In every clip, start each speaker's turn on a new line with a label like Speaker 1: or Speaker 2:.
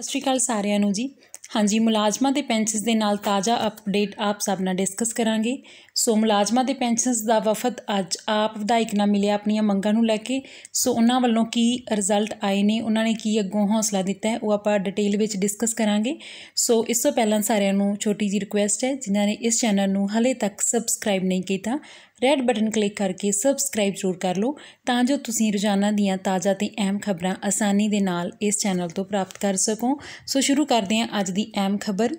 Speaker 1: ਸਤਿ ਸ਼੍ਰੀ ਅਕਾਲ ਸਾਰਿਆਂ ਨੂੰ ਜੀ ਹਾਂਜੀ ਮੁਲਾਜ਼ਮਾਂ ਦੇ ਪੈਨਸ਼ਨਸ ਦੇ ਨਾਲ ਤਾਜ਼ਾ ਅਪਡੇਟ ਆਪ ਸਭ ਨਾਲ ਡਿਸਕਸ ਕਰਾਂਗੇ ਸੋ ਮੁਲਾਜ਼ਮਾਂ ਦੇ ਪੈਨਸ਼ਨਸ ਦਾ ਵਫਦ ਅੱਜ ਆਪ ਵਿਧਾਇਕ ਨਾਲ ਮਿਲਿਆ ਆਪਣੀਆਂ ਮੰਗਾਂ ਨੂੰ ਲੈ ਕੇ ਸੋ ਉਹਨਾਂ ਵੱਲੋਂ ਕੀ ਰਿਜ਼ਲਟ ਆਏ ਨੇ ਉਹਨਾਂ ਨੇ ਕੀ ਅੱਗੋਂ ਹੌਸਲਾ ਦਿੱਤਾ ਹੈ ਉਹ ਆਪਾਂ ਡਿਟੇਲ ਵਿੱਚ ਡਿਸਕਸ ਕਰਾਂਗੇ ਸੋ ਇਸ ਤੋਂ ਪਹਿਲਾਂ ਸਾਰਿਆਂ ਨੂੰ ਛੋਟੀ ਜੀ ਰਿਕੁਐਸਟ ਹੈ ਜਿਨ੍ਹਾਂ ਨੇ ਇਸ ਚੈਨਲ ਨੂੰ ਹਲੇ ਤੱਕ ਸਬਸਕ੍ਰਾਈਬ ਨਹੀਂ ਕੀਤਾ ਰੈੱਡ ਬਟਨ ਕਲਿੱਕ ਕਰਕੇ ਸਬਸਕ੍ਰਾਈਬ ਜ਼ਰੂਰ ਕਰ ਲਓ ਤਾਂ ਜੋ ਤੁਸੀਂ ਰੋਜ਼ਾਨਾ ਦੀਆਂ ਤਾਜ਼ਾ ਤੇ ਅਹਿਮ ਖਬਰਾਂ ਆਸਾਨੀ ਦੇ ਨਾਲ ਇਸ ਚੈਨਲ ਤੋਂ ਪ੍ਰਾਪਤ ਕਰ ਸਕੋ ਸੋ ਸ਼ੁਰੂ ਕਰਦੇ ਹਾਂ ਅੱਜ ਦੀ ਅਹਿਮ ਖਬਰ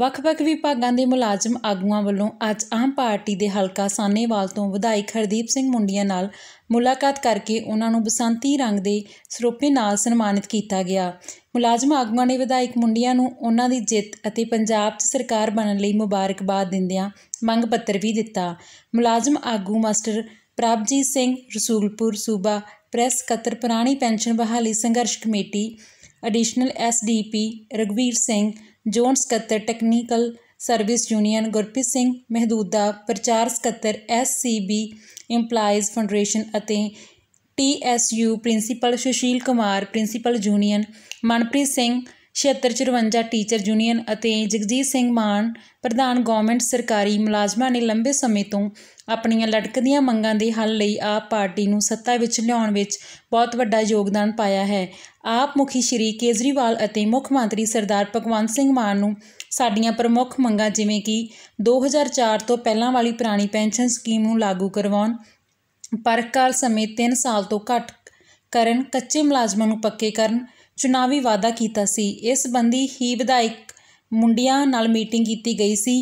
Speaker 1: ਵੱਖ-ਵੱਖ ਵਿਭਾਗਾਂ ਦੇ ਮੁਲਾਜ਼ਮ ਆਗੂਆਂ ਵੱਲੋਂ ਅੱਜ ਆਮ ਪਾਰਟੀ ਦੇ ਹਲਕਾ ਸਾਨੇਵਾਲ ਤੋਂ ਵਿਧਾਇਕ ਹਰਦੀਪ ਸਿੰਘ ਮੁੰਡੀਆਂ ਨਾਲ ਮੁਲਾਕਾਤ ਕਰਕੇ ਉਹਨਾਂ ਨੂੰ ਬਸੰਤੀ ਰੰਗ ਦੇ ਸਰੋਪੇ ਨਾਲ ਸਨਮਾਨਿਤ ਕੀਤਾ ਗਿਆ ਮੁਲਾਜ਼ਮ ਆਗੂਆਂ ਨੇ ਵਿਧਾਇਕ ਮੁੰਡੀਆਂ ਨੂੰ ਉਹਨਾਂ ਦੀ ਜਿੱਤ ਅਤੇ ਪੰਜਾਬ 'ਚ ਸਰਕਾਰ ਬਣਨ ਲਈ ਮੁਬਾਰਕਬਾਦ ਦਿੰਦਿਆਂ ਮੰਗ ਪੱਤਰ ਵੀ ਦਿੱਤਾ ਮੁਲਾਜ਼ਮ ਆਗੂ ਮਾਸਟਰ ਪ੍ਰਭਜੀਤ ਸਿੰਘ ਰਸੂਲਪੁਰ ਸੂਬਾ ਪ੍ਰੈਸ ਕਤਰ ਪੁਰਾਣੀ ਪੈਨਸ਼ਨ ਬਹਾਲੀ ਸੰਘਰਸ਼ committee additional SDP Ragveer Singh zone ਸਕੱਤਰ technical service union Gurpreet Singh Mahduda ਪ੍ਰਚਾਰ ਸਕੱਤਰ ਐਸਸੀਬੀ EMPLOYEES ਫੈਡਰੇਸ਼ਨ ਅਤੇ TSU principal Sushil Kumar principal union Manpreet Singh 7654 teacher union ਅਤੇ ਜਗਜੀਤ ਸਿੰਘ ਮਾਨ ਪ੍ਰਧਾਨ ਗਵਰਨਮੈਂਟ ਸਰਕਾਰੀ ਮੁਲਾਜ਼ਮਾਂ ਨੇ ਲੰਬੇ ਸਮੇਂ ਤੋਂ ਆਪਣੀਆਂ ਲੜਕਦੀਆਂ ਮੰਗਾਂ ਦੇ ਹੱਲ ਲਈ ਆਪ ਪਾਰਟੀ ਨੂੰ ਸੱਤਾ ਵਿੱਚ ਲਿਆਉਣ ਵਿੱਚ ਬਹੁਤ ਵੱਡਾ ਯੋਗਦਾਨ ਪਾਇਆ ਹੈ ਆਪ ਮੁਖੀ ਸ਼੍ਰੀ ਕੇਜਰੀਵਾਲ ਅਤੇ ਮੁੱਖ ਮੰਤਰੀ ਸਰਦਾਰ ਭਗਵੰਤ ਸਿੰਘ ਮਾਨ ਨੂੰ ਸਾਡੀਆਂ ਪ੍ਰਮੁੱਖ ਮੰਗਾਂ ਜਿਵੇਂ ਕਿ 2004 ਤੋਂ ਪਹਿਲਾਂ ਵਾਲੀ ਪੁਰਾਣੀ ਪੈਨਸ਼ਨ ਸਕੀਮ ਨੂੰ ਲਾਗੂ ਕਰਵਾਉਣ ਪਰਕਾਲ ਸਮੇਂ 3 ਸਾਲ ਤੋਂ ਘੱਟ ਕਰਨ ਕੱਚੇ ਮੁਲਾਜ਼ਮਾਂ ਨੂੰ ਪੱਕੇ ਕਰਨ ਚੁਣਾਵੀ ਵਾਅਦਾ ਕੀਤਾ ਸੀ ਇਸ ਸੰਬੰਧੀ ਹੀ ਵਿਧਾਇਕ ਮੁੰਡੀਆਂ ਨਾਲ ਮੀਟਿੰਗ ਕੀਤੀ ਗਈ ਸੀ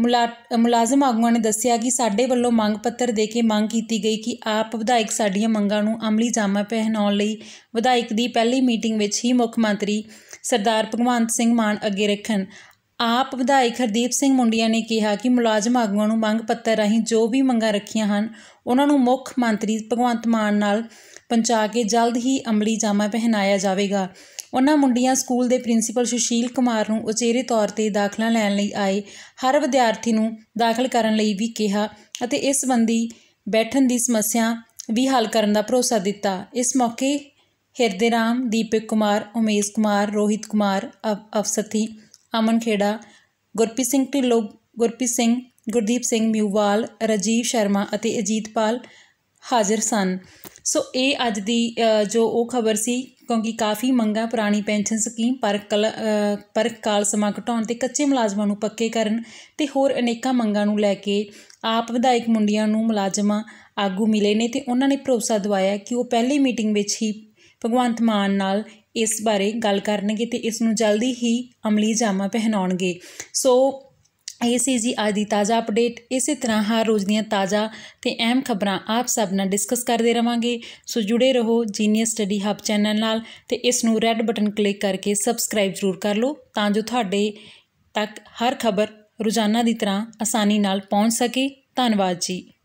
Speaker 1: ਮੁਲਾਜ਼ਮ ਆਗੂਆਂ ਨੇ ਦੱਸਿਆ ਕਿ ਸਾਡੇ ਵੱਲੋਂ ਮੰਗ ਪੱਤਰ ਦੇ ਕੇ ਮੰਗ ਕੀਤੀ ਗਈ ਕਿ ਆਪ ਵਿਧਾਇਕ ਸਾਡੀਆਂ ਮੰਗਾਂ ਨੂੰ ਅਮਲੀ ਜਾਮਾ ਪਹਿਨਾਉਣ ਲਈ ਵਿਧਾਇਕ ਦੀ ਪਹਿਲੀ ਮੀਟਿੰਗ ਵਿੱਚ ਹੀ ਮੁੱਖ ਮੰਤਰੀ ਸਰਦਾਰ ਭਗਵੰਤ ਸਿੰਘ ਮਾਨ ਅੱਗੇ ਰੱਖਣ ਆਪ ਵਿਧਾਇਕ ਹਰਦੀਪ ਸਿੰਘ ਮੁੰਡੀਆਂ ਨੇ ਕਿਹਾ ਕਿ ਮੁਲਾਜ਼ਮ ਆਗੂਆਂ ਨੂੰ ਮੰਗ ਪੱਤਰ ਰਾਹੀਂ ਜੋ ਵੀ ਮੰਗਾਂ ਰੱਖੀਆਂ ਹਨ ਉਹਨਾਂ ਨੂੰ ਮੁੱਖ ਮੰਤਰੀ ਭਗਵੰਤ ਮਾਨ ਨਾਲ ਪਹੁੰਚਾ ਕੇ ਜਲਦ ਹੀ ਅਮਲੀ ਜਾਮਾ ਪਹਿਨਾਇਆ ਜਾਵੇਗਾ ਉਹਨਾਂ ਮੁੰਡੀਆਂ ਸਕੂਲ ਦੇ ਪ੍ਰਿੰਸੀਪਲ ਸੁਸ਼ੀਲ ਕੁਮਾਰ ਨੂੰ ਉਚੇਰੇ ਤੌਰ ਤੇ ਦਾਖਲਾ ਲੈਣ ਲਈ ਆਏ ਹਰ ਵਿਦਿਆਰਥੀ ਨੂੰ ਦਾਖਲ ਕਰਨ ਲਈ ਵੀ ਕਿਹਾ ਅਤੇ ਇਸ ਸੰਬੰਧੀ ਬੈਠਣ ਦੀ ਸਮੱਸਿਆ ਵੀ ਹੱਲ ਕਰਨ ਦਾ ਭਰੋਸਾ ਦਿੱਤਾ ਇਸ ਮੌਕੇ ਹਿਰਦੇ ਰਾਮ ਦੀਪਕ ਕੁਮਾਰ ਉਮੇਸ਼ ਕੁਮਾਰ ਰੋਹਿਤ ਕੁਮਾਰ ਅਫਸਤੀ ਅਮਨ ਖੇੜਾ ਗੁਰਪ੍ਰੀਤ ਸਿੰਘ ਢਿੱਲੋਂ ਗੁਰਪ੍ਰੀਤ ਸਿੰਘ ਗੁਰਦੀਪ ਸਿੰਘ ਮਿਊਵਾਲ ਰਜੀਵ ਸ਼ਰਮਾ ਅਤੇ ਅਜੀਤਪਾਲ ਹਾਜ਼ਰ ਸਨ ਸੋ ਇਹ ਅੱਜ ਦੀ ਜੋ ਉਹ ਖਬਰ ਸੀ ਕਿਉਂਕਿ ਕਾਫੀ ਮੰਗਾ ਪੁਰਾਣੀ ਪੈਨਸ਼ਨ ਸਕੀਮ ਪਰ ਪਰ ਕਾਲ ਸਮਾਂ ਘਟਾਉਣ ਤੇ ਕੱਚੇ ਮੁਲਾਜ਼ਮਾਂ ਨੂੰ ਪੱਕੇ ਕਰਨ ਤੇ ਹੋਰ ਅਨੇਕਾਂ ਮੰਗਾਂ ਨੂੰ ਲੈ ਕੇ ਆਪ ਵਿਧਾਇਕ ਮੁੰਡੀਆਂ ਨੂੰ ਮੁਲਾਜ਼ਮਾਂ ਆਗੂ ਮਿਲੇ ਨੇ ਤੇ ਉਹਨਾਂ ਨੇ ਭਰੋਸਾ ਦਵਾਇਆ ਕਿ ਉਹ ਪਹਿਲੀ ਮੀਟਿੰਗ ਵਿੱਚ ਹੀ ਭਗਵੰਤ ਮਾਨ ਨਾਲ ਇਸ ਬਾਰੇ ਗੱਲ ਕਰਨਗੇ ਤੇ ਇਸ ਨੂੰ ਜਲਦੀ ਹੀ ਅਮਲੀ ਜਾਮਾ ਪਹਿਨਾਉਣਗੇ ਸੋ ਇਹ ਸੀ ਜੀ ਅੱਜ ਦੀ ਤਾਜ਼ਾ ਅਪਡੇਟ ਇਸੇ ਤਰ੍ਹਾਂ ਹਰ ਰੋਜ਼ ਦੀਆਂ ਤਾਜ਼ਾ ਤੇ ਅਹਿਮ ਖਬਰਾਂ ਆਪ ਸਭ ਨਾਲ ਡਿਸਕਸ ਕਰਦੇ ਰਵਾਂਗੇ ਸੋ ਜੁੜੇ ਰਹੋ ਜੀਨੀਅਸ ਸਟੱਡੀ ਹੱਬ ਚੈਨਲ ਨਾਲ ਤੇ ਇਸ ਨੂੰ ਰੈੱਡ ਬਟਨ ਕਲਿੱਕ ਕਰਕੇ ਸਬਸਕ੍ਰਾਈਬ ਜ਼ਰੂਰ ਕਰ ਲਓ ਤਾਂ ਜੋ ਤੁਹਾਡੇ ਤੱਕ ਹਰ ਖਬਰ ਰੋਜ਼ਾਨਾ ਦੀ ਤਰ੍ਹਾਂ ਆਸਾਨੀ ਨਾਲ ਪਹੁੰਚ ਸਕੇ ਧੰਨਵਾਦ ਜੀ